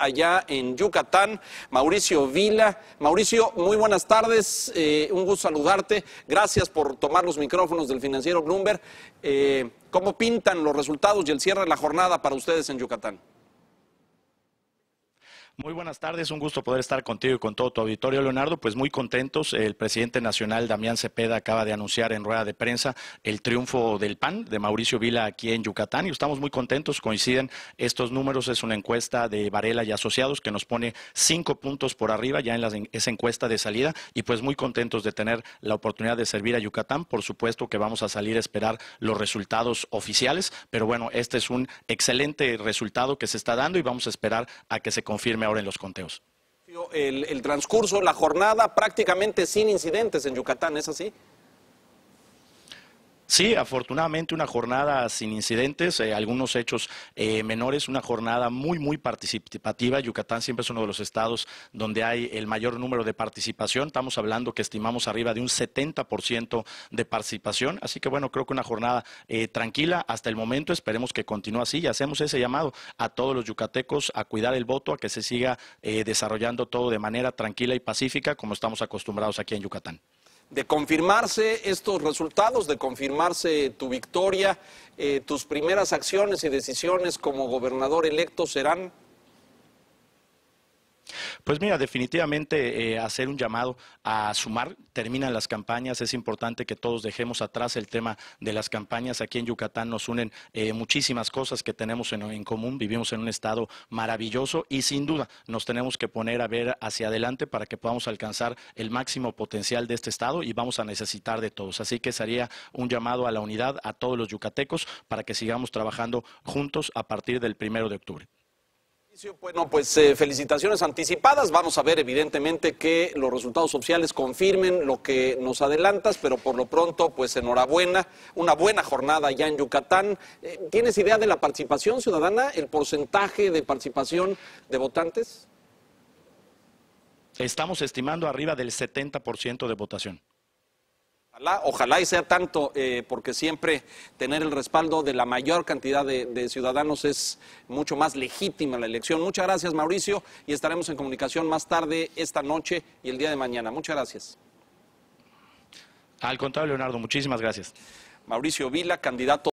allá en Yucatán, Mauricio Vila. Mauricio, muy buenas tardes, eh, un gusto saludarte. Gracias por tomar los micrófonos del financiero Bloomberg. Eh, ¿Cómo pintan los resultados y el cierre de la jornada para ustedes en Yucatán? Muy buenas tardes, un gusto poder estar contigo y con todo tu auditorio, Leonardo. Pues muy contentos. El presidente nacional, Damián Cepeda, acaba de anunciar en rueda de prensa el triunfo del PAN de Mauricio Vila aquí en Yucatán y estamos muy contentos. Coinciden estos números. Es una encuesta de Varela y Asociados que nos pone cinco puntos por arriba ya en, esa encuesta de salida y pues muy contentos de tener la oportunidad de servir a Yucatán. Por supuesto que vamos a salir a esperar los resultados oficiales, pero bueno, este es un excelente resultado que se está dando y vamos a esperar a que se confirme ahora en los conteos. el transcurso, la jornada prácticamente sin incidentes en Yucatán, ¿es así? Sí, afortunadamente una jornada sin incidentes, eh, algunos hechos eh, menores, una jornada muy, muy participativa. Yucatán siempre es uno de los estados donde hay el mayor número de participación. Estamos hablando que estimamos arriba de un 70% de participación. Así que bueno, creo que una jornada eh, tranquila hasta el momento. Esperemos que continúe así y hacemos ese llamado a todos los yucatecos a cuidar el voto, a que se siga desarrollando todo de manera tranquila y pacífica como estamos acostumbrados aquí en Yucatán de confirmarse estos resultados, de confirmarse tu victoria, eh, tus primeras acciones y decisiones como gobernador electo serán pues mira, definitivamente eh, hacer un llamado a sumar, terminan las campañas, es importante que todos dejemos atrás el tema de las campañas. Aquí en Yucatán nos unen eh, muchísimas cosas que tenemos en, común, vivimos en un estado maravilloso y sin duda nos tenemos que poner a ver hacia adelante para que podamos alcanzar el máximo potencial de este estado y vamos a necesitar de todos. Así que sería un llamado a la unidad a todos los yucatecos para que sigamos trabajando juntos a partir del primero de octubre. Bueno, pues eh, felicitaciones anticipadas. Vamos a ver, evidentemente, que los resultados oficiales confirmen lo que nos adelantas, pero por lo pronto, pues enhorabuena. Una buena jornada ya en Yucatán. Eh, ¿Tienes idea de la participación ciudadana, el porcentaje de participación de votantes? Estamos estimando arriba del 70% de votación. Ojalá, y sea tanto, eh, porque siempre tener el respaldo de la mayor cantidad de, ciudadanos es mucho más legítima la elección. Muchas gracias, Mauricio, y estaremos en comunicación más tarde esta noche y el día de mañana. Muchas gracias. Al contrario, Leonardo, muchísimas gracias. Mauricio Vila, candidato.